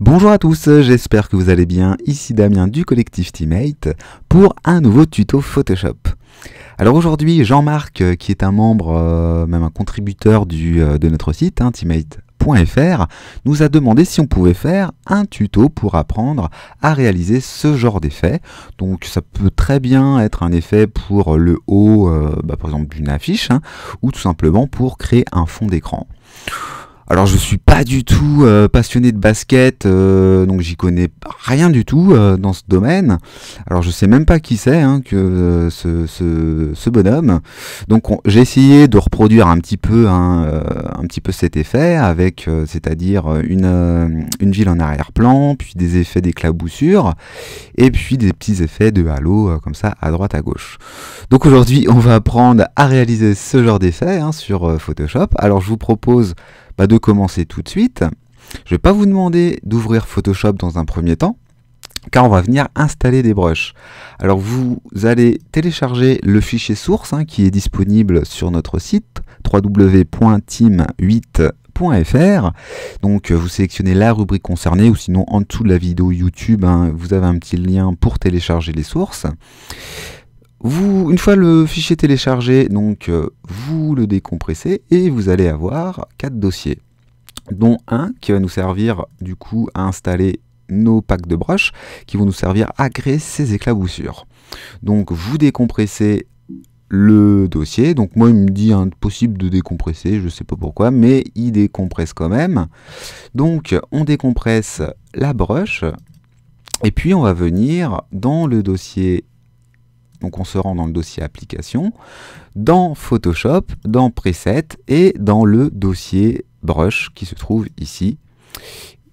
Bonjour à tous, j'espère que vous allez bien. Ici Damien du collectif Teammate pour un nouveau tuto Photoshop. Alors aujourd'hui, Jean-Marc, euh, qui est un membre, euh, même un contributeur du, euh, de notre site, hein, teammate.fr, nous a demandé si on pouvait faire un tuto pour apprendre à réaliser ce genre d'effet. Donc ça peut très bien être un effet pour le haut, bah, par exemple, d'une affiche, hein, ou tout simplement pour créer un fond d'écran. Alors je suis pas du tout euh, passionné de basket, euh, donc j'y connais rien du tout euh, dans ce domaine. Alors je sais même pas qui c'est hein, que ce, bonhomme. Donc j'ai essayé de reproduire un petit peu hein, un petit peu cet effet avec, c'est-à-dire une, une ville en arrière-plan, puis des effets d'éclaboussure, et puis des petits effets de halo comme ça à droite à gauche. Donc aujourd'hui on va apprendre à réaliser ce genre d'effet hein, sur Photoshop. Alors je vous propose de commencer tout de suite. Je ne vais pas vous demander d'ouvrir Photoshop dans un premier temps, car on va venir installer des brushes. Alors vous allez télécharger le fichier source hein, qui est disponible sur notre site www.team8.fr. Donc euh, vous sélectionnez la rubrique concernée ou sinon en dessous de la vidéo YouTube, hein, vous avez un petit lien pour télécharger les sources vous, une fois le fichier téléchargé, donc euh, vous le décompressez et vous allez avoir quatre dossiers, dont un qui va nous servir du coup à installer nos packs de brush qui vont nous servir à créer ces éclaboussures. Donc vous décompressez le dossier. Donc moi, il me dit impossible hein, de décompresser, je ne sais pas pourquoi, mais il décompresse quand même. Donc on décompresse la brush, et puis on va venir dans le dossier donc on se rend dans le dossier application, dans Photoshop, dans Preset et dans le dossier Brush qui se trouve ici.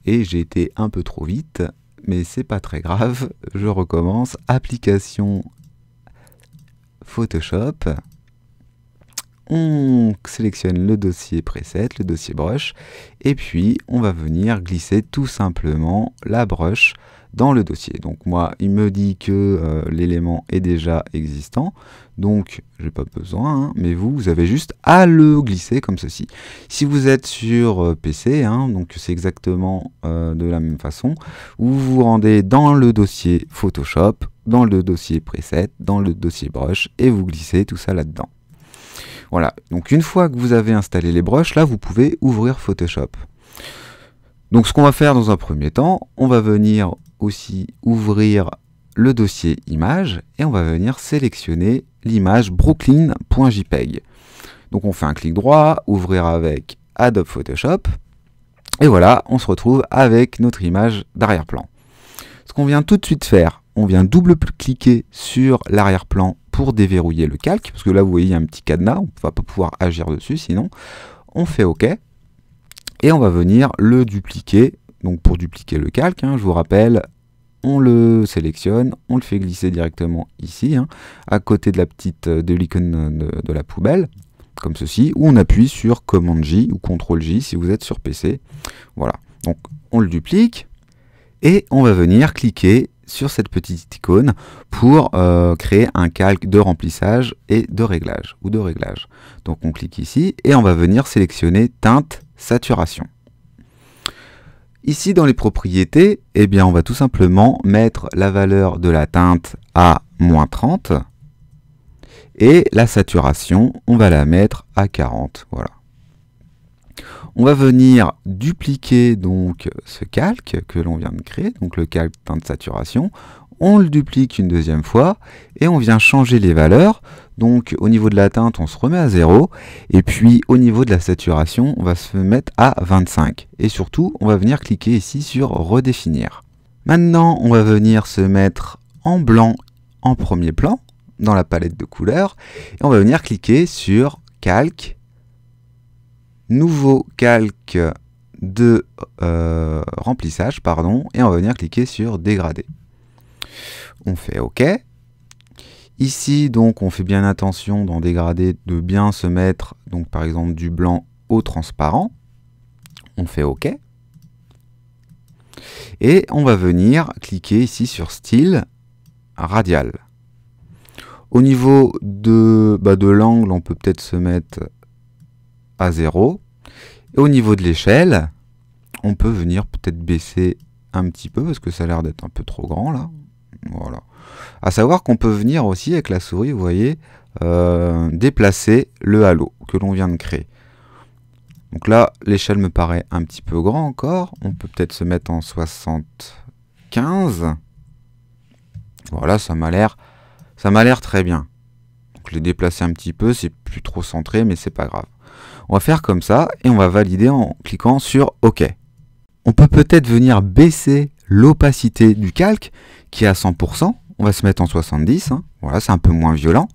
Et j'ai été un peu trop vite, mais c'est pas très grave. Je recommence. Application Photoshop. On sélectionne le dossier preset, le dossier brush, et puis on va venir glisser tout simplement la brush dans le dossier. Donc moi, il me dit que euh, l'élément est déjà existant, donc j'ai pas besoin, hein, mais vous, vous avez juste à le glisser comme ceci. Si vous êtes sur euh, PC, hein, donc c'est exactement euh, de la même façon, vous vous rendez dans le dossier Photoshop, dans le dossier Preset, dans le dossier Brush, et vous glissez tout ça là-dedans. Voilà, donc une fois que vous avez installé les brushes, là vous pouvez ouvrir Photoshop. Donc ce qu'on va faire dans un premier temps, on va venir aussi ouvrir le dossier image et on va venir sélectionner l'image brooklyn.jpg. Donc on fait un clic droit, ouvrir avec Adobe Photoshop et voilà, on se retrouve avec notre image d'arrière-plan. Ce qu'on vient tout de suite faire, on vient double-cliquer sur l'arrière-plan pour déverrouiller le calque, parce que là vous voyez un petit cadenas, on ne va pas pouvoir agir dessus sinon. On fait OK, et on va venir le dupliquer donc pour dupliquer le calque, hein, je vous rappelle, on le sélectionne, on le fait glisser directement ici, hein, à côté de la petite euh, de l'icône de, la poubelle, comme ceci, ou on appuie sur Command J ou Ctrl J si vous êtes sur PC. Voilà. Donc on le duplique et on va venir cliquer sur cette petite icône pour euh, créer un calque de remplissage et de réglage ou de réglage. Donc on clique ici et on va venir sélectionner teinte saturation. Ici, dans les propriétés, eh bien, on va tout simplement mettre la valeur de la teinte à moins 30 et la saturation, on va la mettre à 40. Voilà. On va venir dupliquer donc ce calque que l'on vient de créer, donc le calque teinte saturation on le duplique une deuxième fois et on vient changer les valeurs. Donc au niveau de la teinte, on se remet à 0 et puis au niveau de la saturation, on va se mettre à 25. Et surtout, on va venir cliquer ici sur redéfinir. Maintenant, on va venir se mettre en blanc en premier plan dans la palette de couleurs et on va venir cliquer sur calque nouveau calque de euh, remplissage pardon et on va venir cliquer sur dégrader. On fait OK. Ici, donc, on fait bien attention dans dégrader de bien se mettre, donc par exemple du blanc au transparent. On fait OK. Et on va venir cliquer ici sur style radial. Au niveau de, bah, de l'angle, on peut peut-être se mettre à 0. Et au niveau de l'échelle, on peut venir peut-être baisser un petit peu parce que ça a l'air d'être un peu trop grand là. Voilà. À savoir qu'on peut venir aussi avec la souris, vous voyez, euh, déplacer le halo que l'on vient de créer. Donc là, l'échelle me paraît un petit peu grand encore. On peut peut-être se mettre en 75. Voilà, ça m'a l'air, ça m'a l'air très bien. je l'ai déplacé un petit peu, c'est plus trop centré, mais c'est pas grave. On va faire comme ça et on va valider en cliquant sur OK. On peut peut-être venir baisser l'opacité du calque qui est à 100%. On va se mettre en 70, hein, voilà, c'est un peu moins violent.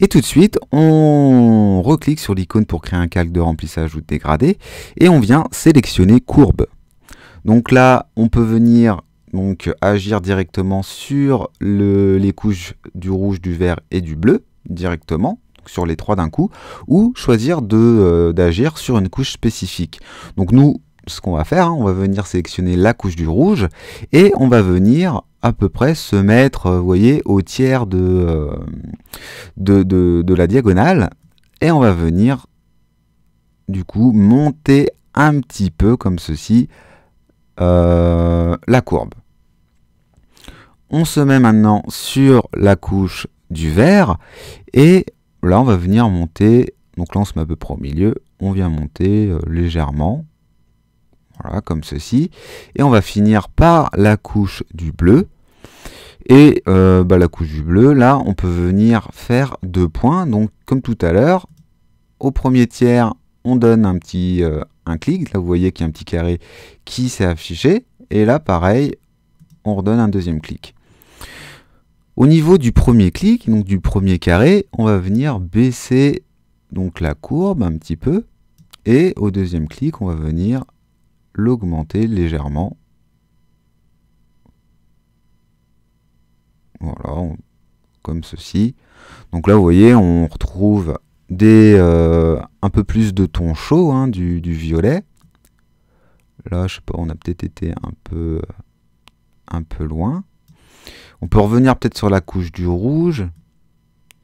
Et tout de suite, on reclique sur l'icône pour créer un calque de remplissage ou de dégradé, et on vient sélectionner courbe. Donc là, on peut venir donc agir directement sur le, les couches du rouge, du vert et du bleu, directement, sur les trois d'un coup, ou choisir euh, d'agir sur une couche spécifique. Donc nous, ce qu'on va faire, hein. on va venir sélectionner la couche du rouge et on va venir à peu près se mettre, euh, vous voyez, au tiers euh, de, de, la diagonale et on va venir du coup monter un petit peu comme ceci euh, la courbe. On se met maintenant sur la couche du vert et là on va venir monter, donc là on se met à peu près au milieu, on vient monter légèrement, voilà, comme ceci. Et on va finir par la couche du bleu. Et euh, bah, la couche du bleu, là, on peut venir faire deux points. Donc, comme tout à l'heure, au premier tiers, on donne un petit euh, un clic. Là, vous voyez qu'il y a un petit carré qui s'est affiché. Et là, pareil, on redonne un deuxième clic. Au niveau du premier clic, donc du premier carré, on va venir baisser donc la courbe un petit peu. Et au deuxième clic, on va venir l'augmenter légèrement. Voilà, comme ceci. Donc là, vous voyez, on retrouve des, euh, un peu plus de ton chaud, hein, du, du, violet. Là, je sais pas, on a peut-être été un peu, euh, un peu loin. On peut revenir peut-être sur la couche du rouge,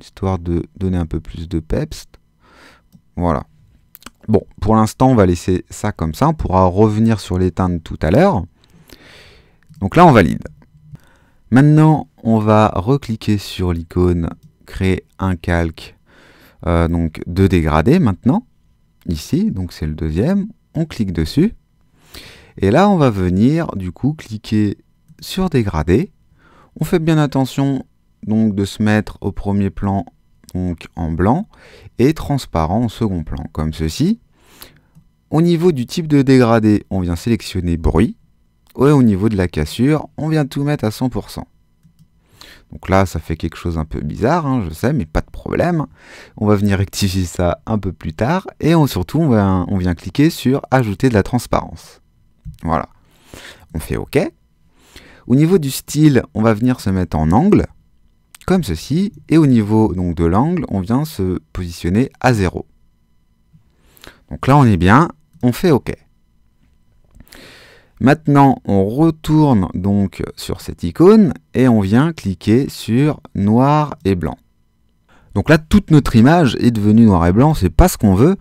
histoire de donner un peu plus de peps. Voilà. Bon, pour l'instant, on va laisser ça comme ça. On pourra revenir sur l'éteinte tout à l'heure. Donc là, on valide. Maintenant, on va recliquer sur l'icône créer un calque euh, donc de dégradé maintenant. Ici, donc c'est le deuxième. On clique dessus. Et là, on va venir du coup cliquer sur dégradé. On fait bien attention donc de se mettre au premier plan donc en blanc, et transparent en second plan, comme ceci. Au niveau du type de dégradé, on vient sélectionner bruit, et au niveau de la cassure, on vient tout mettre à 100%. Donc là, ça fait quelque chose un peu bizarre, hein, je sais, mais pas de problème. On va venir rectifier ça un peu plus tard, et surtout, on, on vient cliquer sur « Ajouter de la transparence ». Voilà. On fait « OK ». Au niveau du style, on va venir se mettre en angle, comme ceci, et au niveau donc, de l'angle, on vient se positionner à 0. Donc là, on est bien, on fait OK. Maintenant, on retourne donc sur cette icône et on vient cliquer sur noir et blanc. Donc là, toute notre image est devenue noir et blanc, c'est pas ce qu'on veut.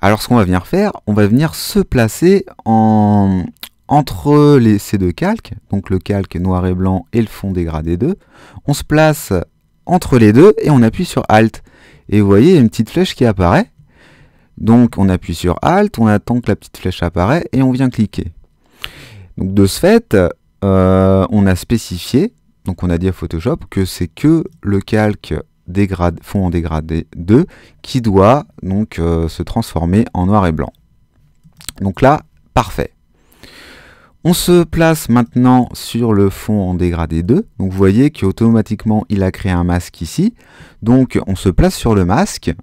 Alors ce qu'on va venir faire, on va venir se placer en, entre les, ces deux calques, donc le calque noir et blanc et le fond dégradé 2. On se place entre les deux et on appuie sur Alt. Et vous voyez, il y a une petite flèche qui apparaît. Donc on appuie sur Alt, on attend que la petite flèche apparaît et on vient cliquer. Donc de ce fait, euh, on a spécifié, donc on a dit à Photoshop que c'est que le calque fond en dégradé 2 qui doit donc euh, se transformer en noir et blanc. Donc là, parfait. On se place maintenant sur le fond en dégradé 2. Donc vous voyez qu'automatiquement il a créé un masque ici. Donc on se place sur le masque.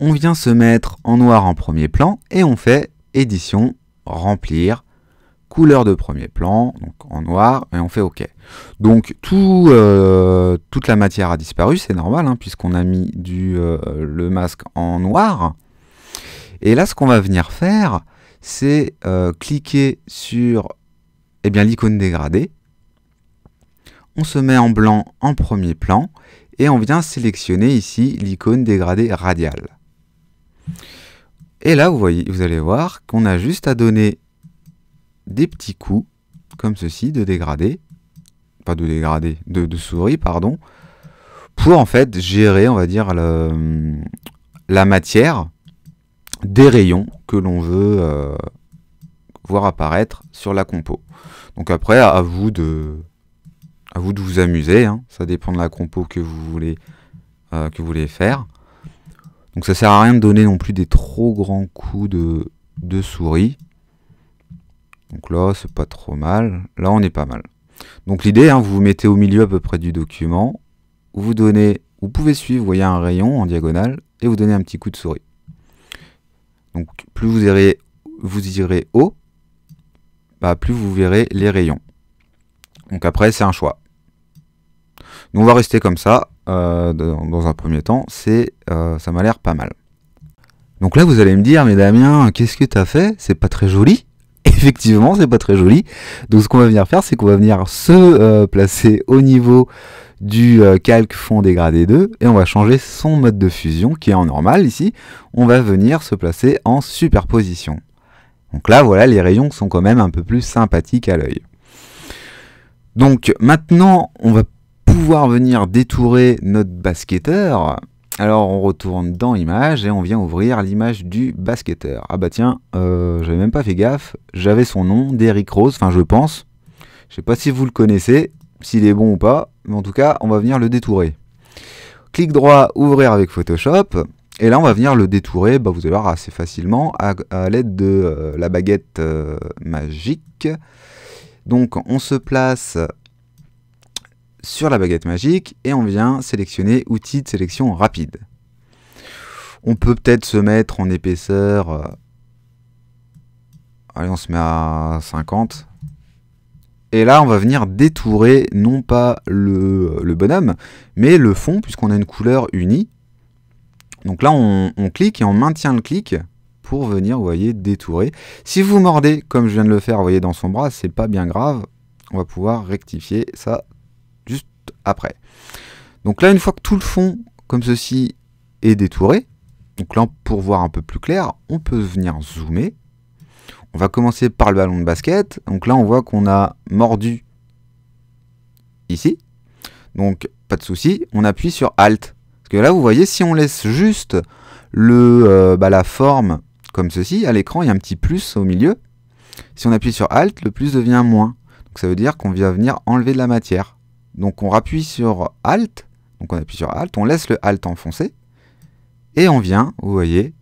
On vient se mettre en noir en premier plan et on fait édition, remplir, couleur de premier plan, donc en noir, et on fait OK. Donc tout, euh, toute la matière a disparu, c'est normal, hein, puisqu'on a mis du, euh, le masque en noir. Et là, ce qu'on va venir faire, c'est euh, cliquer sur eh bien l'icône dégradée. On se met en blanc en premier plan et on vient sélectionner ici l'icône dégradée radiale. Et là, vous, voyez, vous allez voir qu'on a juste à donner des petits coups, comme ceci, de dégradé, pas de dégradé, de, souris, pardon, pour en fait gérer, on va dire, la matière des rayons que l'on veut euh, voir apparaître sur la compo. Donc après, à vous de, à vous, de vous amuser, hein. ça dépend de la compo que vous voulez, euh, que vous voulez faire. Donc ça sert à rien de donner non plus des trop grands coups de, souris. Donc là, c'est pas trop mal. Là, on est pas mal. Donc l'idée, hein, vous vous mettez au milieu à peu près du document, vous donnez, vous pouvez suivre, vous voyez un rayon en diagonale, et vous donnez un petit coup de souris. Donc plus vous irez, vous irez haut, bah, plus vous verrez les rayons. Donc après, c'est un choix. on va rester comme ça euh, dans un premier temps. Euh, ça m'a l'air pas mal. Donc là, vous allez me dire, mais Damien, qu'est-ce que tu as fait C'est pas très joli. Effectivement, c'est pas très joli. Donc ce qu'on va venir faire, c'est qu'on va venir se euh, placer au niveau du euh, calque fond dégradé 2 et on va changer son mode de fusion qui est en normal ici. On va venir se placer en superposition. Donc là, voilà, les rayons sont quand même un peu plus sympathiques à l'œil. Donc maintenant, on va pouvoir venir détourer notre basketteur. Alors on retourne dans Image et on vient ouvrir l'image du basketteur. Ah bah tiens, euh, j'avais même pas fait gaffe, j'avais son nom, Derrick Rose, enfin je pense. Je sais pas si vous le connaissez, s'il est bon ou pas, mais en tout cas, on va venir le détourer. Clic droit, ouvrir avec Photoshop, et là, on va venir le détourer, bah, vous allez voir, assez facilement, à, l'aide de euh, la baguette euh, magique. Donc, on se place sur la baguette magique, et on vient sélectionner outils de sélection rapide. On peut peut-être se mettre en épaisseur... Euh, allez, on se met à 50, et là, on va venir détourer non pas le, bonhomme, mais le fond, puisqu'on a une couleur unie. Donc là, on, clique et on maintient le clic pour venir, vous voyez, détourer. Si vous mordez, comme je viens de le faire, vous voyez, dans son bras, c'est pas bien grave. On va pouvoir rectifier ça juste après. Donc là, une fois que tout le fond, comme ceci, est détouré, donc là, pour voir un peu plus clair, on peut venir zoomer. On va commencer par le ballon de basket. Donc là, on voit qu'on a mordu ici. Donc, pas de souci, on appuie sur Alt. Parce que là, vous voyez, si on laisse juste le, euh, bah, la forme comme ceci, à l'écran, il y a un petit plus au milieu. Si on appuie sur Alt, le plus devient moins. Donc ça veut dire qu'on vient venir enlever de la matière. Donc on appuie sur Alt, donc on appuie sur Alt, on laisse le Alt enfoncé, et on vient, vous voyez,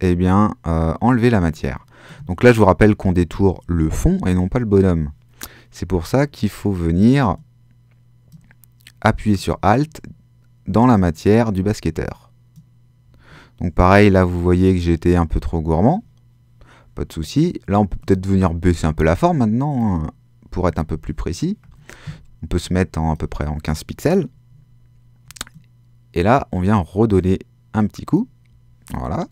eh bien, euh, enlever la matière. Donc là, je vous rappelle qu'on détourne le fond et non pas le bonhomme. C'est pour ça qu'il faut venir appuyer sur Alt dans la matière du basketteur. Donc pareil, là vous voyez que j'étais un peu trop gourmand. Pas de souci. Là on peut peut-être venir baisser un peu la forme maintenant hein, pour être un peu plus précis. On peut se mettre en, à peu près en 15 pixels. Et là on vient redonner un petit coup. Voilà.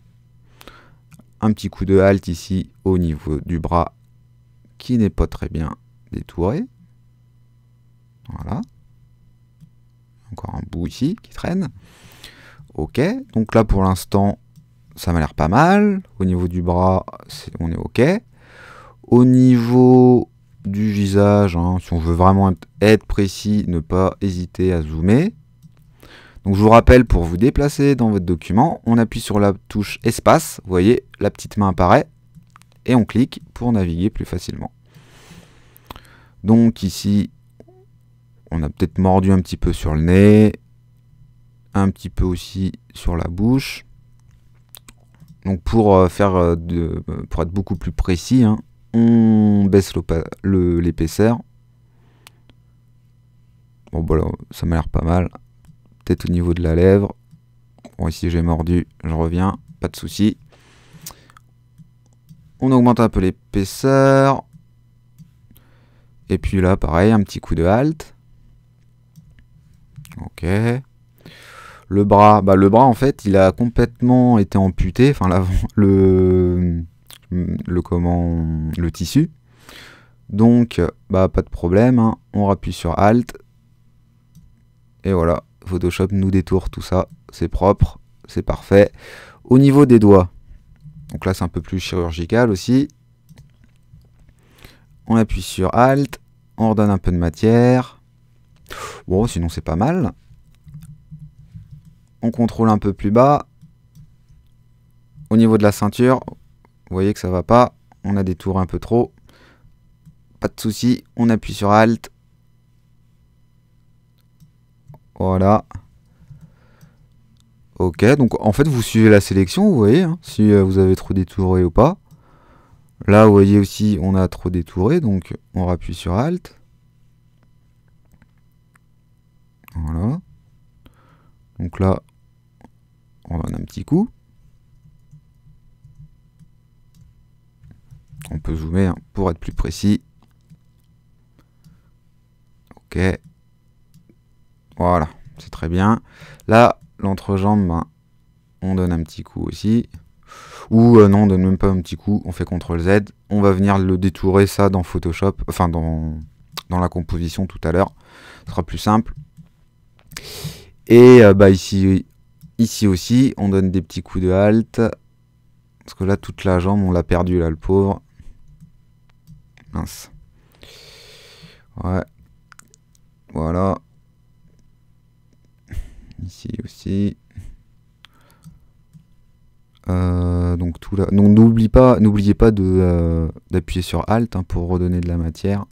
Un petit coup de halte ici au niveau du bras qui n'est pas très bien détouré. Voilà. Encore un bout ici qui traîne. Ok, donc là pour l'instant, ça m'a l'air pas mal. Au niveau du bras, on est ok. Au niveau du visage, hein, si on veut vraiment être précis, ne pas hésiter à zoomer. Donc je vous rappelle, pour vous déplacer dans votre document, on appuie sur la touche espace, vous voyez, la petite main apparaît, et on clique pour naviguer plus facilement. Donc ici, on a peut-être mordu un petit peu sur le nez, un petit peu aussi sur la bouche. Donc pour, euh, faire euh, de, euh, pour être beaucoup plus précis, hein, on baisse l'épaisseur. Bon, voilà, ça m'a l'air pas mal peut-être au niveau de la lèvre. Bon, ici j'ai mordu, je reviens, pas de souci. On augmente un peu l'épaisseur. Et puis là, pareil, un petit coup de halte. Ok. Le bras, bah, le bras en fait, il a complètement été amputé, enfin le, le comment, le tissu. Donc, bah pas de problème, hein. on rappuie sur Alt. Et voilà, Photoshop nous détourne tout ça. C'est propre, c'est parfait. Au niveau des doigts, donc là c'est un peu plus chirurgical aussi. On appuie sur Alt, on redonne un peu de matière. Bon, sinon c'est pas mal. On contrôle un peu plus bas. Au niveau de la ceinture, vous voyez que ça va pas. On a des tours un peu trop. Pas de souci, on appuie sur Alt, voilà. Ok, donc en fait vous suivez la sélection, vous voyez, hein, si euh, vous avez trop détouré ou pas. Là vous voyez aussi on a trop détouré, donc on rappuie sur Alt. Voilà. Donc là, on donne un petit coup. On peut zoomer hein, pour être plus précis. Ok. Voilà, c'est très bien. Là, l'entrejambe, ben, on donne un petit coup aussi. Ou euh, non, on donne même pas un petit coup, on fait CTRL Z. On va venir le détourer ça dans Photoshop, enfin dans, dans la composition tout à l'heure. Ce sera plus simple. Et euh, bah, ici, ici aussi, on donne des petits coups de halte. Parce que là, toute la jambe, on l'a perdu là, le pauvre. Mince. Ouais. Voilà. Ici aussi. Euh, donc tout là. Non, n'oubliez pas, n'oubliez pas de euh, d'appuyer sur Alt hein, pour redonner de la matière.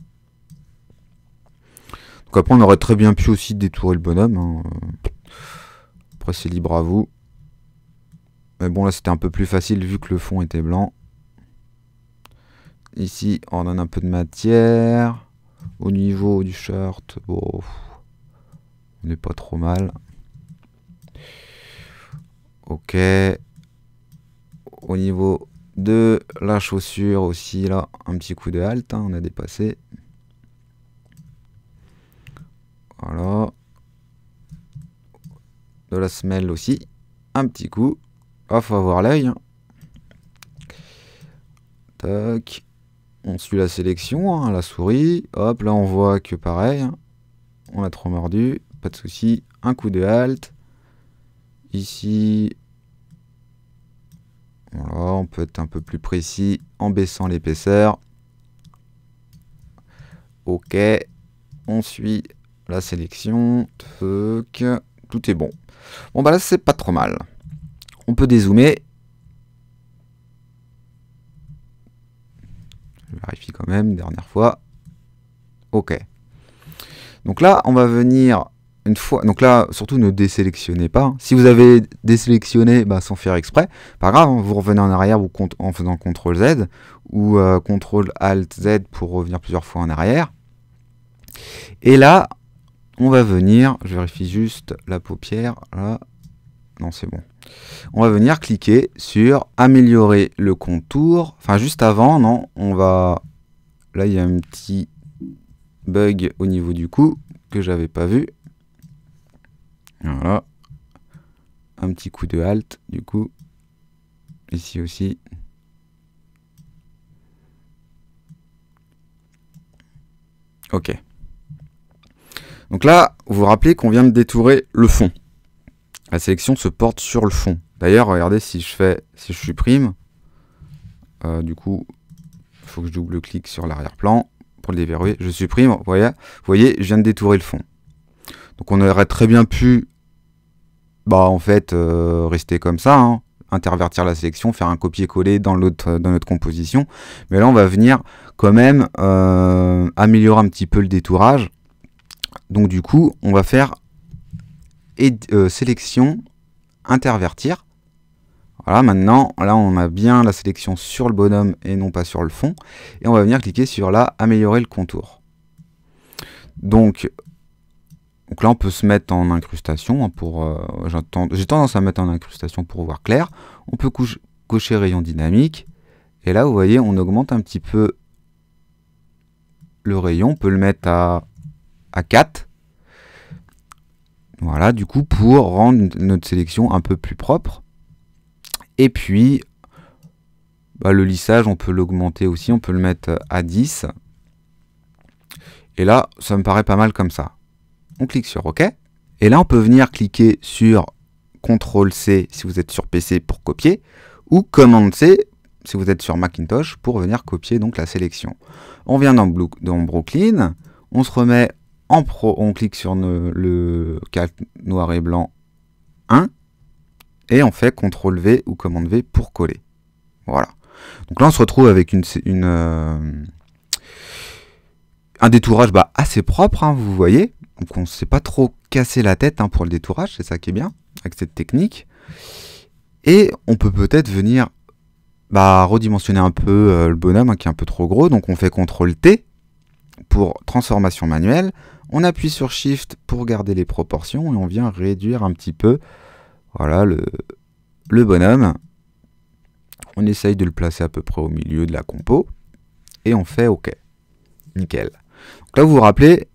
Donc après on aurait très bien pu aussi détourer le bonhomme. Hein. Après c'est libre à vous. Mais bon là c'était un peu plus facile vu que le fond était blanc. Ici on donne un peu de matière. Au niveau du shirt, bon, oh, on n'est pas trop mal. Ok. Au niveau de la chaussure aussi, là, un petit coup de halte, hein, on a dépassé. Voilà. De la semelle aussi, un petit coup. il faut avoir l'œil. Hein. Tac. On suit la sélection, hein, la souris. Hop, là on voit que pareil. On a trop mordu, pas de souci. Un coup de halte. Ici, voilà, on peut être un peu plus précis en baissant l'épaisseur. Ok, on suit la sélection. Tout est bon. Bon bah là c'est pas trop mal. On peut dézoomer. Je vérifie quand même, dernière fois. Ok. Donc là, on va venir fois, donc là, surtout ne désélectionnez pas. Si vous avez désélectionné bah, sans faire exprès, pas grave, hein, vous revenez en arrière vous en faisant CTRL Z ou euh, CTRL Alt Z pour revenir plusieurs fois en arrière. Et là, on va venir, je vérifie juste la paupière, là, non c'est bon. On va venir cliquer sur améliorer le contour, enfin juste avant, non, on va, là il y a un petit bug au niveau du cou que j'avais pas vu, voilà. Un petit coup de halt, du coup. Ici aussi. Ok. Donc là, vous vous rappelez qu'on vient de détourer le fond. La sélection se porte sur le fond. D'ailleurs, regardez si je fais, si je supprime, euh, du coup, il faut que je double-clique sur l'arrière-plan pour le déverrouiller. Je supprime, vous voyez, vous voyez, je viens de détourer le fond. Donc on aurait très bien pu bah en fait, euh, rester comme ça, hein. intervertir la sélection, faire un copier-coller dans, l'autre, euh, dans notre composition. Mais là, on va venir quand même euh, améliorer un petit peu le détourage. Donc du coup, on va faire sélection, intervertir. Voilà, maintenant, là, on a bien la sélection sur le bonhomme et non pas sur le fond. Et on va venir cliquer sur là, améliorer le contour. Donc, donc là, on peut se mettre en incrustation. Hein, pour, euh, J'ai tendance à mettre en incrustation pour voir clair. On peut cocher rayon dynamique. Et là, vous voyez, on augmente un petit peu le rayon. On peut le mettre à, à 4. Voilà, du coup, pour rendre notre sélection un peu plus propre. Et puis, bah, le lissage, on peut l'augmenter aussi. On peut le mettre à 10. Et là, ça me paraît pas mal comme ça on clique sur OK. Et là, on peut venir cliquer sur CTRL-C si vous êtes sur PC pour copier, ou cmd c si vous êtes sur Macintosh pour venir copier donc la sélection. On vient dans, Brooklyn, on se remet en pro, on clique sur le calque noir et blanc 1, et on fait CTRL-V ou cmd v pour coller. Voilà. Donc là, on se retrouve avec une, une euh, un détourage bah, assez propre, hein, vous voyez, donc on ne s'est pas trop cassé la tête hein, pour le détourage, c'est ça qui est bien avec cette technique. Et on peut peut-être venir bah, redimensionner un peu euh, le bonhomme hein, qui est un peu trop gros. Donc on fait CTRL T pour transformation manuelle. On appuie sur Shift pour garder les proportions et on vient réduire un petit peu voilà, le, le bonhomme. On essaye de le placer à peu près au milieu de la compo et on fait OK. Nickel. Donc là, vous vous rappelez,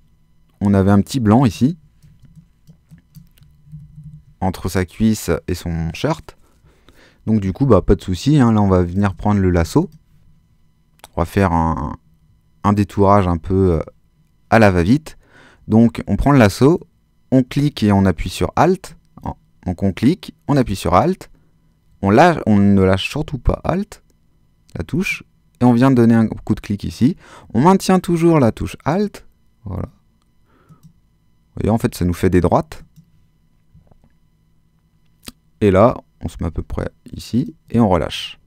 on avait un petit blanc ici, entre sa cuisse et son shirt. Donc du coup, bah, pas de souci, hein. là on va venir prendre le lasso. On va faire un, détourage un peu euh, à la va-vite. Donc on prend le lasso, on clique et on appuie sur Alt. Donc on clique, on appuie sur Alt, on, on ne lâche surtout pas Alt, la touche, et on vient de donner un coup de clic ici. On maintient toujours la touche Alt, voilà, et en fait, ça nous fait des droites. Et là, on se met à peu près ici, et on relâche.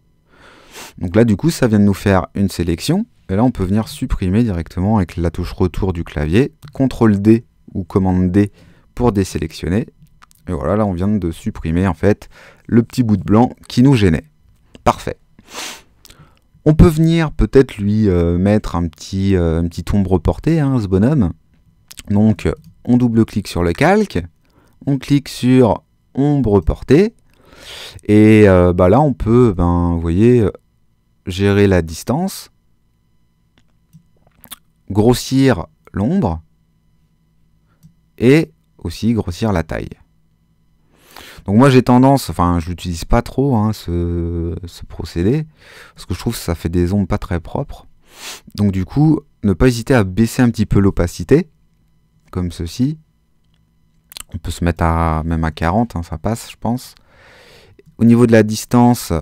Donc là, du coup, ça vient de nous faire une sélection. Et là, on peut venir supprimer directement avec la touche retour du clavier, CTRL D ou commande D pour désélectionner. Et voilà, là, on vient de supprimer, en fait, le petit bout de blanc qui nous gênait. Parfait. On peut venir peut-être lui euh, mettre un petit, euh, ombre portée, hein, ce bonhomme. Donc on double-clique sur le calque, on clique sur ombre portée, et euh, bah là on peut, ben, vous voyez, gérer la distance, grossir l'ombre, et aussi grossir la taille. Donc moi j'ai tendance, enfin je n'utilise pas trop hein, ce, ce, procédé, parce que je trouve que ça fait des ombres pas très propres. Donc du coup, ne pas hésiter à baisser un petit peu l'opacité, comme ceci. On peut se mettre à même à 40, hein, ça passe, je pense. Au niveau de la distance,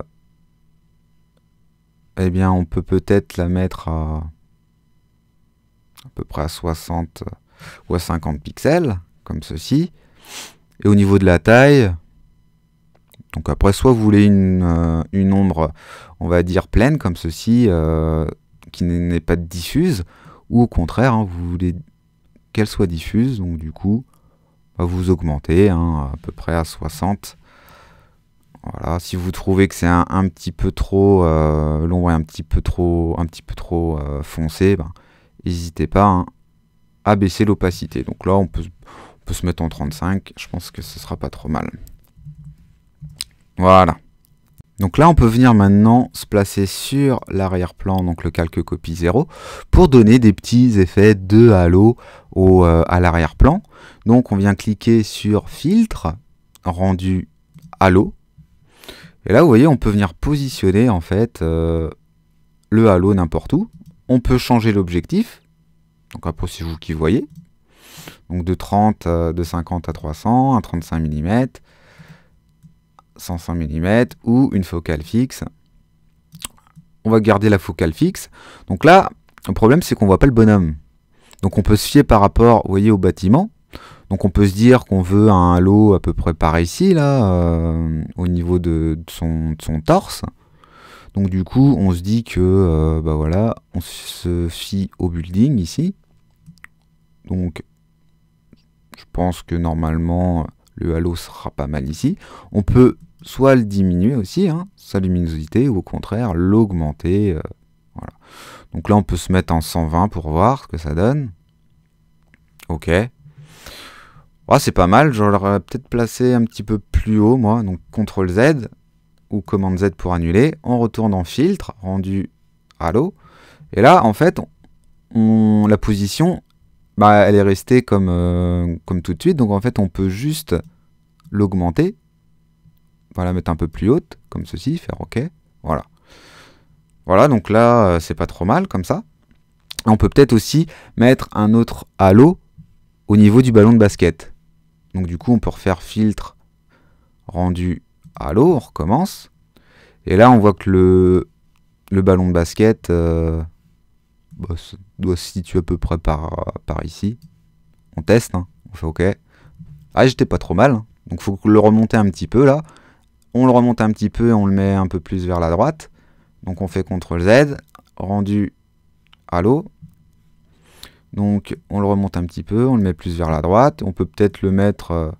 eh bien, on peut peut-être la mettre à, à peu près à 60 ou à 50 pixels, comme ceci. Et au niveau de la taille, donc après, soit vous voulez une, euh, une ombre, on va dire, pleine, comme ceci, euh, qui n'est pas diffuse, ou au contraire, hein, vous voulez qu'elle soit diffuse. Donc du coup, va bah, vous augmentez hein, à peu près à 60. Voilà, si vous trouvez que c'est un, petit peu trop euh, long, et un petit peu trop, un petit peu trop euh, foncé, bah, n'hésitez pas hein, à baisser l'opacité. Donc là, on peut, se mettre en 35. Je pense que ce sera pas trop mal. Voilà. Donc là, on peut venir maintenant se placer sur l'arrière-plan, donc le calque copie 0, pour donner des petits effets de halo au, euh, à l'arrière-plan. Donc on vient cliquer sur filtre, rendu halo. Et là, vous voyez, on peut venir positionner en fait euh, le halo n'importe où. On peut changer l'objectif. Donc après, c'est vous qui voyez. Donc de 30, euh, de 50 à 300, à 35 mm, 105 mm ou une focale fixe. On va garder la focale fixe. Donc là, le problème c'est qu'on voit pas le bonhomme. Donc on peut se fier par rapport, vous voyez, au bâtiment. Donc on peut se dire qu'on veut un halo à peu près par ici, là, euh, au niveau de, son, torse. Donc du coup, on se dit que, ben bah voilà, on se fie au building ici. Donc, je pense que normalement, le halo sera pas mal ici. On peut soit le diminuer aussi, hein, sa luminosité, ou au contraire l'augmenter. Euh, Donc là, on peut se mettre en 120 pour voir ce que ça donne. Ok. c'est pas mal, je l'aurais peut-être placé un petit peu plus haut, moi. Donc CTRL Z ou commande Z pour annuler. On retourne en filtre, rendu Halo. Et là, en fait, la position, bah, elle est restée comme, euh, comme tout de suite. Donc en fait, on peut juste l'augmenter va la mettre un peu plus haute, comme ceci, faire OK, voilà. Voilà, donc là, euh, c'est pas trop mal comme ça. On peut peut-être aussi mettre un autre halo au niveau du ballon de basket. Donc du coup, on peut refaire filtre, rendu halo, on recommence. Et là, on voit que le, le ballon de basket euh, bah, doit se situer à peu près par, par ici. On teste, hein. on fait OK. Ah, j'étais pas trop mal, hein. donc il faut le remonter un petit peu là on le remonte un petit peu, on le met un peu plus vers la droite. Donc on fait CTRL Z, rendu à l'eau. Donc on le remonte un petit peu, on le met plus vers la droite. On peut peut-être le mettre, euh,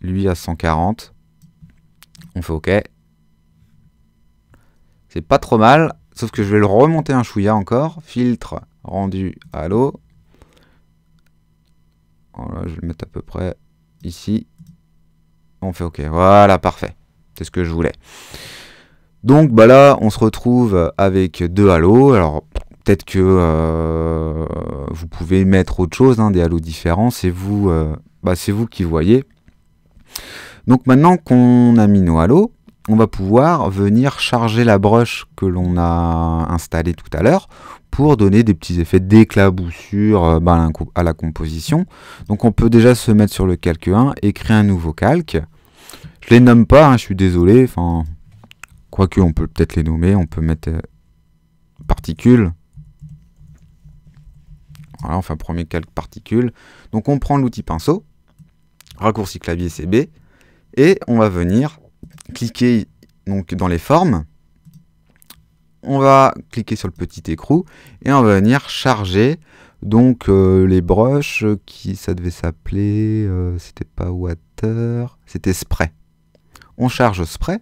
lui, à 140. On fait OK. C'est pas trop mal, sauf que je vais le remonter un chouïa encore. Filtre, rendu à l'eau. je vais le mettre à peu près ici. On fait OK. Voilà, parfait. C'est ce que je voulais. Donc bah là, on se retrouve avec deux halos. Alors peut-être que euh, vous pouvez mettre autre chose, hein, des halos différents. C'est vous, euh, bah, c'est vous qui voyez. Donc maintenant qu'on a mis nos halos, on va pouvoir venir charger la broche que l'on a installée tout à l'heure pour donner des petits effets d'éclaboussure euh, ben, à la composition. Donc on peut déjà se mettre sur le calque 1 et créer un nouveau calque. Je les nomme pas, hein, je suis désolé, enfin, quoique on peut peut-être les nommer, on peut mettre euh, particules. Voilà, enfin premier calque particules. Donc on prend l'outil pinceau, raccourci clavier CB, et on va venir cliquer donc dans les formes on va cliquer sur le petit écrou et on va venir charger donc euh, les brushes euh, qui ça devait s'appeler euh, c'était pas water c'était spray on charge spray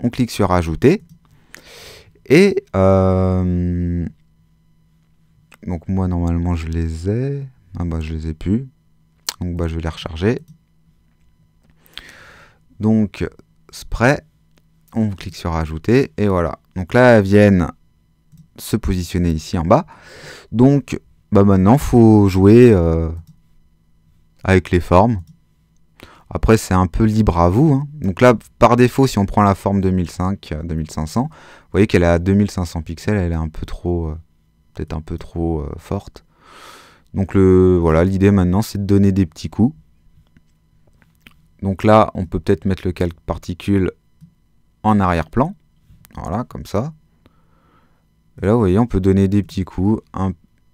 on clique sur ajouter et donc moi normalement je les ai ah bah je les ai plus donc bah je vais les recharger donc spray on clique sur ajouter et voilà donc là, elles viennent se positionner ici en bas. Donc bah maintenant, faut jouer euh, avec les formes. Après, c'est un peu libre à vous. Hein. Donc là, par défaut, si on prend la forme 2005-2500, vous voyez qu'elle est à 2500 pixels, elle est un peu trop, euh, peut-être un peu trop euh, forte. Donc le, voilà, l'idée maintenant, c'est de donner des petits coups. Donc là, on peut peut-être mettre le calque particule en arrière-plan. Voilà, comme ça. Et là, vous voyez, on peut donner des petits coups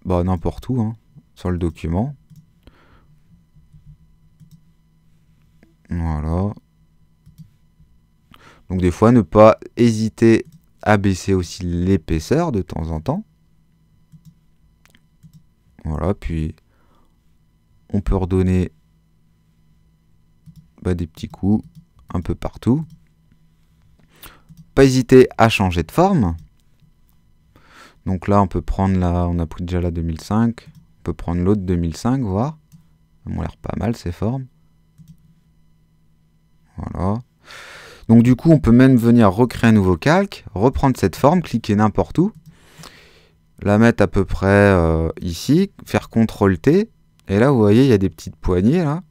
bah, n'importe où hein, sur le document. Voilà. Donc des fois, ne pas hésiter à baisser aussi l'épaisseur de temps en temps. Voilà, puis on peut redonner bah, des petits coups un peu partout pas hésiter à changer de forme. Donc là, on peut prendre la, on a pris déjà la 2005, on peut prendre l'autre 2005, voir. Elles m'ont l'air pas mal ces formes. Voilà. Donc du coup, on peut même venir recréer un nouveau calque, reprendre cette forme, cliquer n'importe où, la mettre à peu près euh, ici, faire CTRL-T, et là, vous voyez, il y a des petites poignées, là,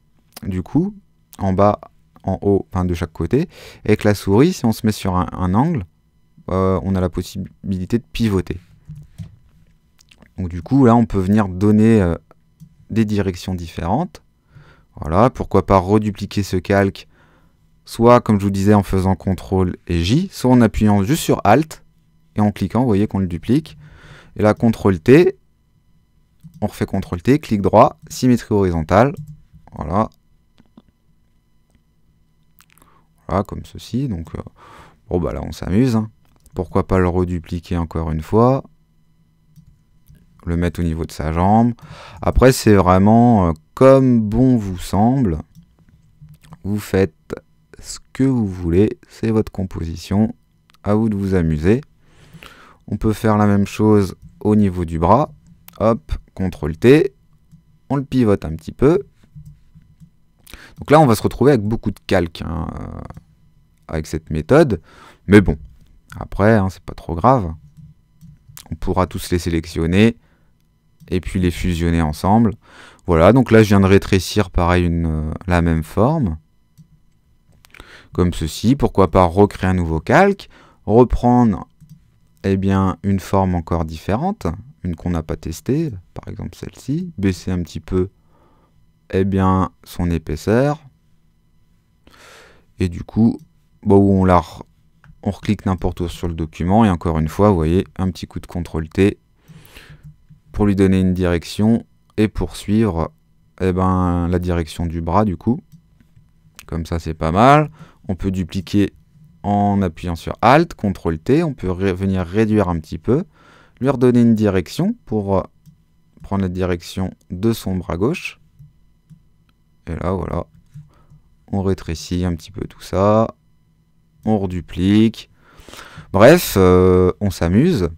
du coup, en bas en haut, enfin de chaque côté. Et avec la souris, si on se met sur un, angle, euh, on a la possibilité de pivoter. Donc du coup, là, on peut venir donner euh, des directions différentes. Voilà, pourquoi pas redupliquer ce calque, soit comme je vous disais en faisant CTRL et J, soit en appuyant juste sur ALT, et en cliquant, vous voyez qu'on le duplique. Et là, CTRL T, on refait CTRL T, clic droit, symétrie horizontale, voilà, comme ceci. Donc, euh, bon, bah là, on s'amuse. Hein. Pourquoi pas le redupliquer encore une fois Le mettre au niveau de sa jambe. Après, c'est vraiment euh, comme bon vous semble. Vous faites ce que vous voulez. C'est votre composition. À vous de vous amuser. On peut faire la même chose au niveau du bras. Hop, CTRL-T. On le pivote un petit peu. Donc là, on va se retrouver avec beaucoup de calques hein, euh, avec cette méthode. Mais bon, après, hein, c'est pas trop grave. On pourra tous les sélectionner et puis les fusionner ensemble. Voilà, donc là, je viens de rétrécir pareil euh, la même forme. Comme ceci, pourquoi pas recréer un nouveau calque, reprendre eh bien, une forme encore différente, une qu'on n'a pas testée, par exemple celle-ci, baisser un petit peu eh bien, son épaisseur. Et du coup, bah, on, la on reclique n'importe où sur le document. Et encore une fois, vous voyez, un petit coup de CTRL-T pour lui donner une direction et poursuivre eh ben, la direction du bras du coup. Comme ça, c'est pas mal. On peut dupliquer en appuyant sur Alt, CTRL T, on peut venir réduire un petit peu, lui redonner une direction pour euh, prendre la direction de son bras gauche là, voilà. On rétrécit un petit peu tout ça. On reduplique. Bref, euh, on s'amuse.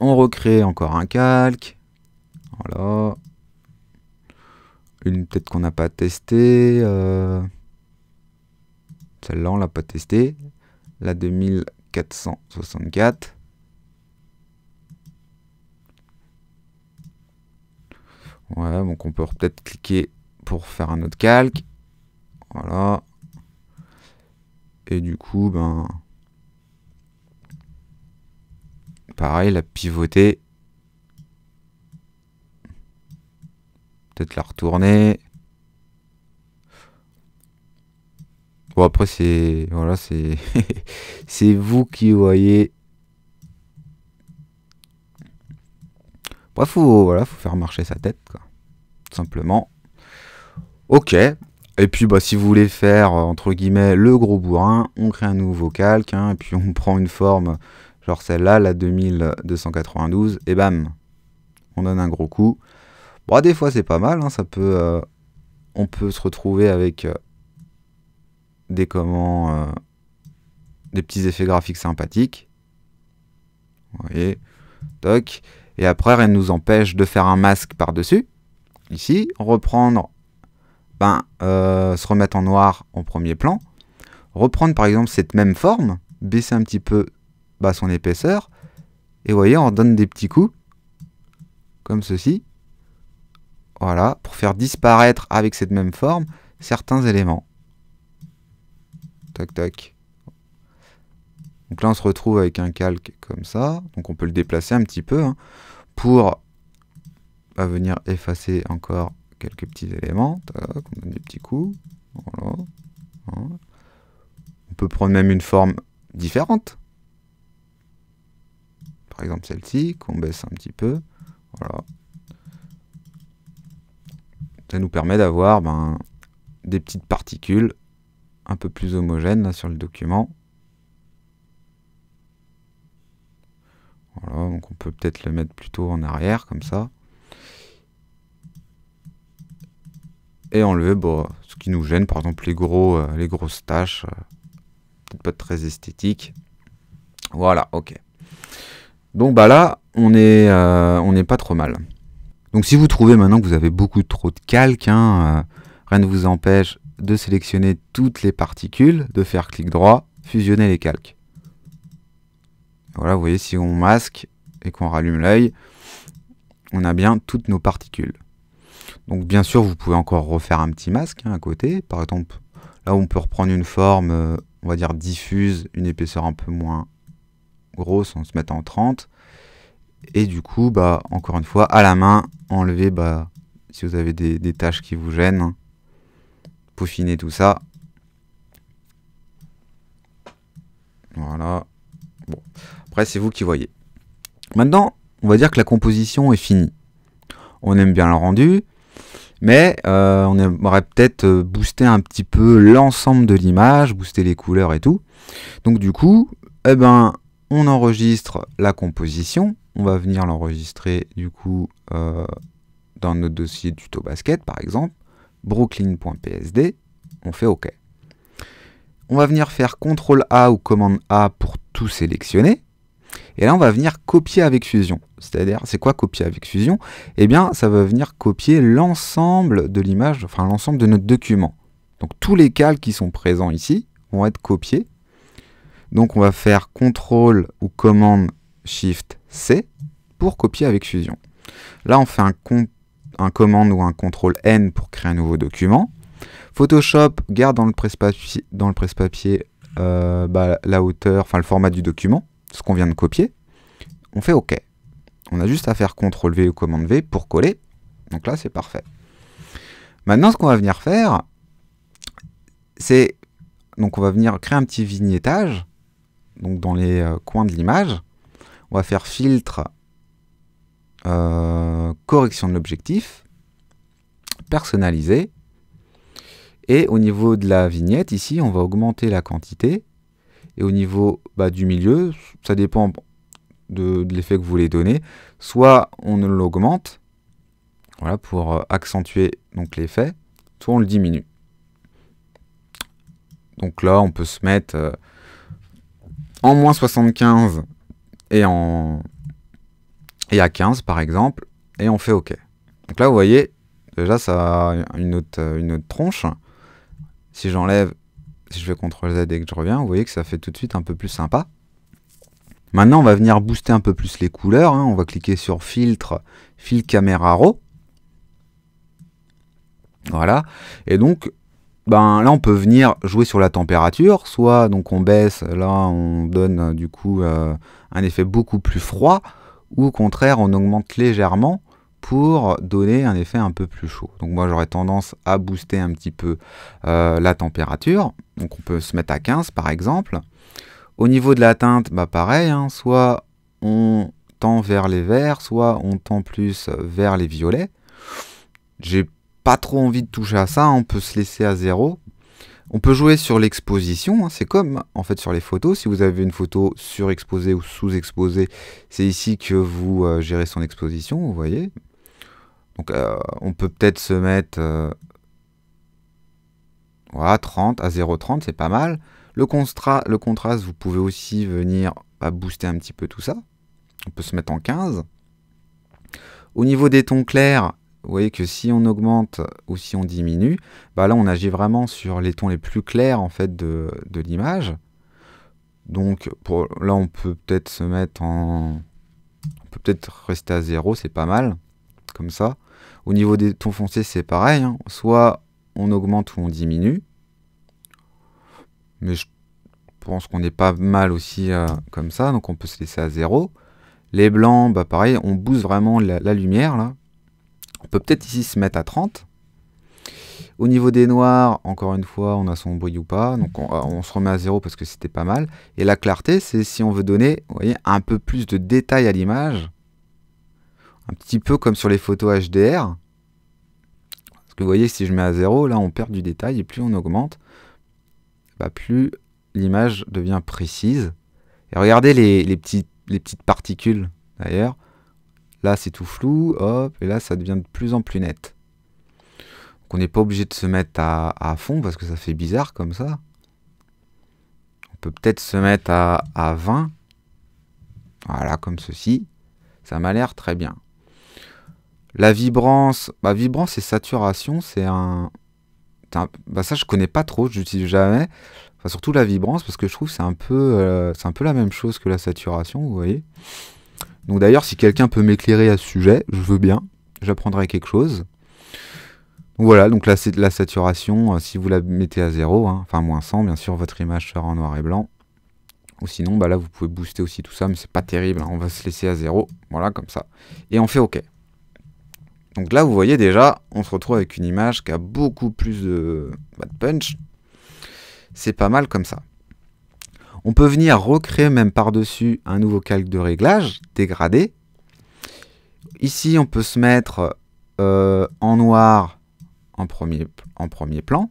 On recrée encore un calque. Voilà. Une peut-être qu'on n'a pas testé. Euh, celle-là, on l'a pas testé. La 2464. voilà donc on peut peut-être cliquer pour faire un autre calque. Voilà. Et du coup, ben. Pareil, la pivoter. Peut-être la retourner. Bon après c'est voilà c'est c'est vous qui voyez. Bref faut voilà faut faire marcher sa tête quoi. Tout simplement. Ok. Et puis bah, si vous voulez faire euh, entre guillemets le gros bourrin, on crée un nouveau calque, hein, et puis on prend une forme, genre celle-là, la 2292, et bam, on donne un gros coup. Bon, des fois c'est pas mal, hein, ça peut, euh, on peut se retrouver avec euh, des comment, des petits effets graphiques sympathiques. Vous voyez, toc. Et après rien ne nous empêche de faire un masque par-dessus. Ici, reprendre ben, euh, se remettre en noir en premier plan, reprendre par exemple cette même forme, baisser un petit peu bah, son épaisseur, et vous voyez, on donne des petits coups, comme ceci, voilà, pour faire disparaître avec cette même forme certains éléments. Tac, tac. Donc là, on se retrouve avec un calque comme ça. Donc on peut le déplacer un petit peu hein, pour bah, venir effacer encore quelques petits éléments. on des petits coups. Hein. On peut prendre même une forme différente. Par exemple celle-ci, qu'on baisse un petit peu. Voilà. Ça nous permet d'avoir ben, des petites particules un peu plus homogènes sur le document. Voilà, donc on peut peut-être le mettre plutôt en arrière comme ça. et enlever bon, bah, ce qui nous gêne, par exemple les, gros, euh, les grosses tâches, euh, peut-être pas très esthétiques. Voilà, ok. Donc bah là, on n'est euh, pas trop mal. Donc si vous trouvez maintenant que vous avez beaucoup trop de calques, hein, rien ne vous empêche de sélectionner toutes les particules, de faire clic droit, fusionner les calques. Voilà, vous voyez, si on masque et qu'on rallume l'œil, on a bien toutes nos particules. Donc bien sûr, vous pouvez encore refaire un petit masque hein, à côté. Par exemple, là on peut reprendre une forme, euh, on va dire diffuse, une épaisseur un peu moins grosse on se met en 30. Et du coup, bah, encore une fois, à la main, enlever bah, si vous avez des, tâches qui vous gênent. Hein, peaufiner tout ça. Voilà. Bon. Après, c'est vous qui voyez. Maintenant, on va dire que la composition est finie. On aime bien le rendu. Mais euh, on aimerait peut-être euh, booster un petit peu l'ensemble de l'image, booster les couleurs et tout. Donc du coup, eh ben, on enregistre la composition. On va venir l'enregistrer du coup euh, dans notre dossier tuto basket par exemple. Brooklyn.psd. On fait OK. On va venir faire CTRL A ou commande A pour tout sélectionner. Et là, on va venir copier avec Fusion. C'est-à-dire, c'est quoi copier avec Fusion Eh bien, ça va venir copier l'ensemble de l'image, enfin l'ensemble de notre document. Donc tous les calques qui sont présents ici vont être copiés. Donc on va faire CTRL ou commande Shift C pour copier avec Fusion. Là, on fait un, CMD un commande ou un CTRL N pour créer un nouveau document. Photoshop garde dans le presse-papier euh, bah, la hauteur, enfin le format du document, ce qu'on vient de copier. On fait OK. On a juste à faire CTRL V ou commande V pour coller. Donc là, c'est parfait. Maintenant, ce qu'on va venir faire, c'est... Donc on va venir créer un petit vignettage, donc dans les euh, coins de l'image. On va faire filtre, euh, correction de l'objectif, personnaliser. Et au niveau de la vignette, ici, on va augmenter la quantité. Et au niveau bah, du milieu, ça dépend de, l'effet que vous voulez donner, soit on l'augmente, voilà, pour euh, accentuer donc l'effet, soit on le diminue. Donc là, on peut se mettre euh, en moins 75 et en et à 15 par exemple, et on fait OK. Donc là, vous voyez, déjà ça a une autre, euh, une autre tronche. Si j'enlève, si je fais CTRL Z et que je reviens, vous voyez que ça fait tout de suite un peu plus sympa. Maintenant, on va venir booster un peu plus les couleurs. Hein. On va cliquer sur Filtre, fil caméra Raw. Voilà. Et donc, ben, là, on peut venir jouer sur la température. Soit donc on baisse, là, on donne euh, du coup euh, un effet beaucoup plus froid. Ou au contraire, on augmente légèrement pour donner un effet un peu plus chaud. Donc moi j'aurais tendance à booster un petit peu euh, la température. Donc on peut se mettre à 15 par exemple. Au niveau de la teinte, bah, pareil, hein, soit on tend vers les verts, soit on tend plus euh, vers les violets. J'ai pas trop envie de toucher à ça, hein, on peut se laisser à zéro. On peut jouer sur l'exposition, hein, c'est comme en fait sur les photos, si vous avez une photo surexposée ou sous-exposée, c'est ici que vous euh, gérez son exposition, vous voyez. Donc euh, on peut peut-être se mettre 30 à 0,30, c'est pas mal. Le, contraste, vous pouvez aussi venir à bah, booster un petit peu tout ça. On peut se mettre en 15. Au niveau des tons clairs, vous voyez que si on augmente ou si on diminue, bah là on agit vraiment sur les tons les plus clairs en fait de, l'image. Donc pour, là on peut peut-être se mettre en... On peut peut-être rester à 0, c'est pas mal, comme ça. Au niveau des tons foncés c'est pareil, hein. soit on augmente ou on diminue mais je pense qu'on est pas mal aussi euh, comme ça, donc on peut se laisser à zéro. Les blancs, bah pareil, on booste vraiment la, lumière là. On peut peut-être ici se mettre à 30. Au niveau des noirs, encore une fois, on a son bruit ou pas, donc euh, on, se remet à zéro parce que c'était pas mal. Et la clarté, c'est si on veut donner voyez, un peu plus de détails à l'image, un petit peu comme sur les photos HDR. Parce que vous voyez, si je mets à zéro, là on perd du détail et plus on augmente, bah, plus l'image devient précise. Et regardez les, petites particules d'ailleurs. Là, c'est tout flou, hop, et là, ça devient de plus en plus net. Donc, on n'est pas obligé de se mettre à, fond parce que ça fait bizarre comme ça. On peut peut-être se mettre à, à 20. Voilà, comme ceci. Ça m'a l'air très bien. La vibrance, bah, vibrance et saturation, c'est un, bah, ça je connais pas trop, j'utilise jamais. Enfin, surtout la vibrance, parce que je trouve c'est un peu, euh, c'est un peu la même chose que la saturation, vous voyez. Donc d'ailleurs, si quelqu'un peut m'éclairer à ce sujet, je veux bien, j'apprendrai quelque chose. voilà, donc là c'est de la saturation, euh, si vous la mettez à 0, hein, enfin moins 100, bien sûr votre image sera en noir et blanc. Ou sinon, bah là vous pouvez booster aussi tout ça, mais c'est pas terrible, hein, on va se laisser à 0, voilà comme ça. Et on fait OK. Donc là, vous voyez déjà, on se retrouve avec une image qui a beaucoup plus de, punch. C'est pas mal comme ça. On peut venir recréer même par-dessus un nouveau calque de réglage dégradé. Ici, on peut se mettre euh, en noir en premier, en premier plan.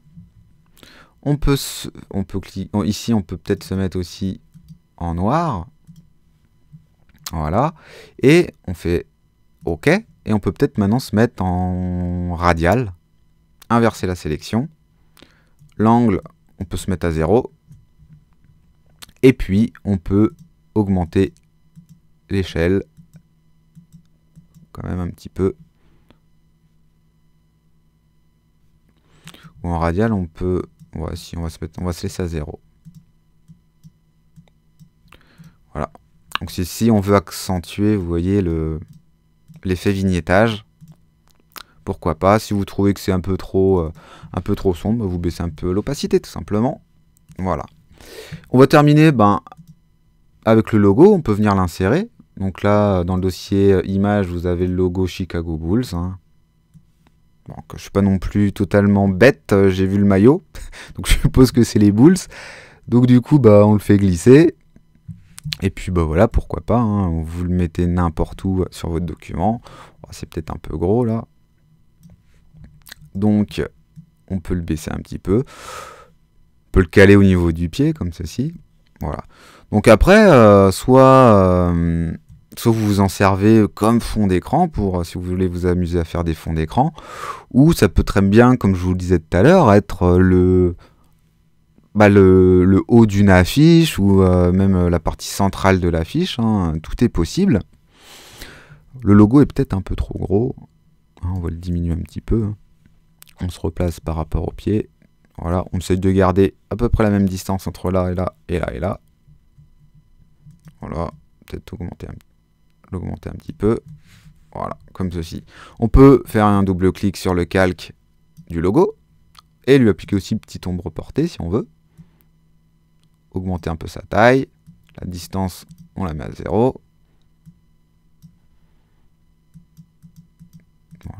On peut, on peut ici, on peut peut-être se mettre aussi en noir. Voilà. Et on fait OK. Et on peut peut-être maintenant se mettre en radial, inverser la sélection. L'angle, on peut se mettre à 0. Et puis, on peut augmenter l'échelle quand même un petit peu. Ou en radial, on peut... voici, on va, se mettre, on va se laisser à 0. Voilà. Donc si on veut accentuer, vous voyez, le, l'effet vignettage. Pourquoi pas, si vous trouvez que c'est un, peu trop, euh, un peu trop sombre, vous baissez un peu l'opacité tout simplement. Voilà. On va terminer ben, avec le logo, on peut venir l'insérer. Donc là, dans le dossier euh, images vous avez le logo Chicago Bulls. Hein. je ne suis pas non plus totalement bête, euh, j'ai vu le maillot, donc je suppose que c'est les Bulls. Donc du coup, ben, on le fait glisser, et puis bah voilà, pourquoi pas, hein. vous le mettez n'importe où sur votre document. Oh, c'est peut-être un peu gros là. Donc on peut le baisser un petit peu. On peut le caler au niveau du pied comme ceci. Voilà. Donc après, euh, euh, soit, vous vous en servez comme fond d'écran pour euh, si vous voulez vous amuser à faire des fonds d'écran, ou ça peut très bien, comme je vous le disais tout à l'heure, être le bah, le, haut d'une affiche ou euh, même euh, la partie centrale de l'affiche, hein, tout est possible. Le logo est peut-être un peu trop gros, hein, on va le diminuer un petit peu. Hein. On se replace par rapport au pied. Voilà, on essaie de garder à peu près la même distance entre là et là et là et là. Voilà, peut-être augmenter l'augmenter un petit peu. Voilà, comme ceci. On peut faire un double clic sur le calque du logo et lui appliquer aussi une petite ombre portée si on veut augmenter un peu sa taille. La distance, on la met à 0.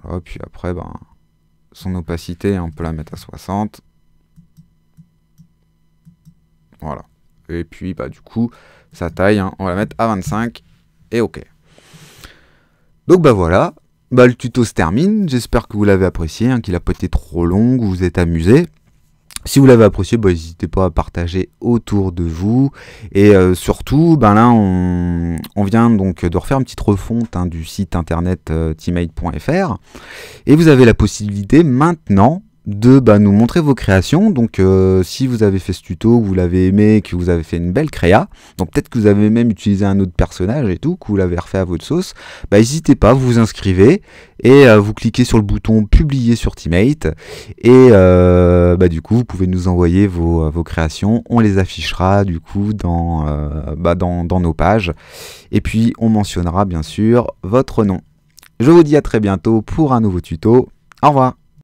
Voilà, puis après, ben, son opacité, on peut la mettre à 60. Voilà. Et puis, bah, du coup, sa taille, hein, on va la mettre à 25. Et OK. Donc, bah voilà. Bah, le tuto se termine. J'espère que vous l'avez apprécié, hein, qu'il n'a pas été trop long, vous vous êtes amusé. Si vous l'avez apprécié, bah, n'hésitez pas à partager autour de vous. Et euh, surtout, ben là, on, vient donc de refaire une petite refonte hein, du site internet euh, teammate.fr. Et vous avez la possibilité maintenant de bah, nous montrer vos créations. Donc euh, si vous avez fait ce tuto, vous l'avez aimé, que vous avez fait une belle créa, donc peut-être que vous avez même utilisé un autre personnage et tout, que vous l'avez refait à votre sauce, bah n'hésitez pas, vous vous inscrivez et euh, vous cliquez sur le bouton publier sur Teammate et euh, bah, du coup vous pouvez nous envoyer vos, vos, créations, on les affichera du coup dans, bah, dans, dans nos pages et puis on mentionnera bien sûr votre nom. Je vous dis à très bientôt pour un nouveau tuto. Au revoir